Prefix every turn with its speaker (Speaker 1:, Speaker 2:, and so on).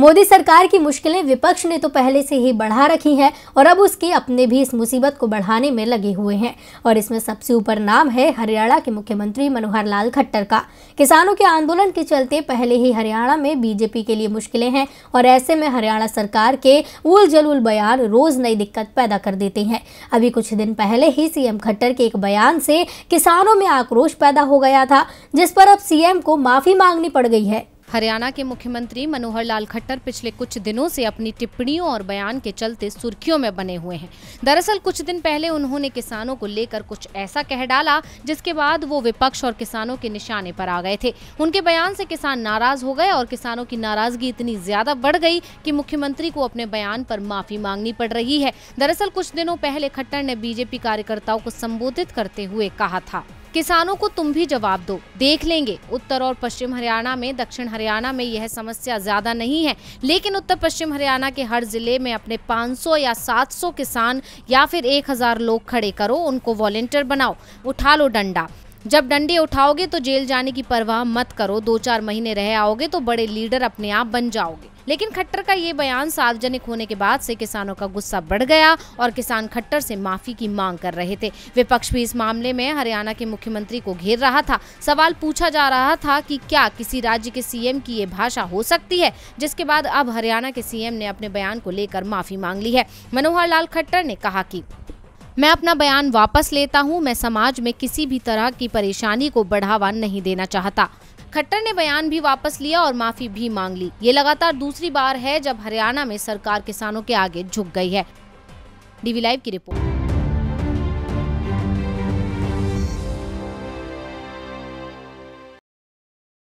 Speaker 1: मोदी सरकार की मुश्किलें विपक्ष ने तो पहले से ही बढ़ा रखी हैं और अब उसके अपने भी इस मुसीबत को बढ़ाने में लगे हुए हैं और इसमें सबसे ऊपर नाम है हरियाणा के मुख्यमंत्री मनोहर लाल खट्टर का किसानों के आंदोलन के चलते पहले ही हरियाणा में बीजेपी के लिए मुश्किलें हैं और ऐसे में हरियाणा सरकार के उल जलूल बयान रोज नई दिक्कत पैदा कर देते हैं अभी कुछ दिन पहले ही सीएम खट्टर के एक बयान से किसानों में आक्रोश पैदा हो गया था जिस पर अब सीएम को माफी मांगनी पड़ गई है
Speaker 2: हरियाणा के मुख्यमंत्री मनोहर लाल खट्टर पिछले कुछ दिनों से अपनी टिप्पणियों और बयान के चलते सुर्खियों में बने हुए हैं दरअसल कुछ दिन पहले उन्होंने किसानों को लेकर कुछ ऐसा कह डाला जिसके बाद वो विपक्ष और किसानों के निशाने पर आ गए थे उनके बयान से किसान नाराज हो गए और किसानों की नाराजगी इतनी ज्यादा बढ़ गई की मुख्यमंत्री को अपने बयान पर माफी मांगनी पड़ रही है दरअसल कुछ दिनों पहले खट्टर ने बीजेपी कार्यकर्ताओं को संबोधित करते हुए कहा था किसानों को तुम भी जवाब दो देख लेंगे उत्तर और पश्चिम हरियाणा में दक्षिण हरियाणा में यह समस्या ज्यादा नहीं है लेकिन उत्तर पश्चिम हरियाणा के हर जिले में अपने 500 या 700 किसान या फिर 1000 लोग खड़े करो उनको वॉलेंटियर बनाओ उठा लो डंडा जब डंडे उठाओगे तो जेल जाने की परवाह मत करो दो चार महीने रह आओगे तो बड़े लीडर अपने आप बन जाओगे लेकिन खट्टर का ये बयान सार्वजनिक होने के बाद से किसानों का गुस्सा बढ़ गया और किसान खट्टर से माफी की मांग कर रहे थे विपक्ष भी इस मामले में हरियाणा के मुख्यमंत्री को घेर रहा था सवाल पूछा जा रहा था कि क्या किसी राज्य के सीएम की ये भाषा हो सकती है जिसके बाद अब हरियाणा के सीएम ने अपने बयान को लेकर माफी मांग ली है मनोहर लाल खट्टर ने कहा की मैं अपना बयान वापस लेता हूं मैं समाज में किसी भी तरह की परेशानी को बढ़ावा नहीं देना चाहता खट्टर ने बयान भी वापस लिया और माफी भी मांग ली ये लगातार दूसरी बार है जब हरियाणा में सरकार किसानों के आगे झुक गई है डीवी लाइव की रिपोर्ट